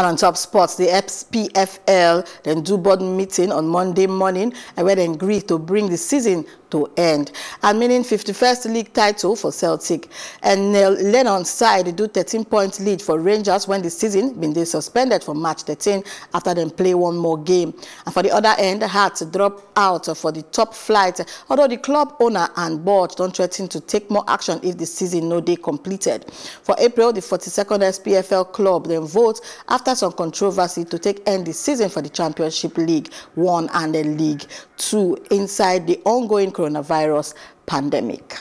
And on top sports, the PFL then do board meeting on Monday morning and where then agree to bring the season to end. And meaning 51st league title for Celtic. And Neil Lennon's side do 13 point lead for Rangers when the season been they suspended for match 13 after they play one more game. And for the other end, Hearts drop out for the top flight, although the club owner and board don't threaten to take more action if the season no day completed. For April, the 42nd SPFL club then vote after some controversy to take end the season for the Championship League 1 and the League 2 inside the ongoing coronavirus pandemic.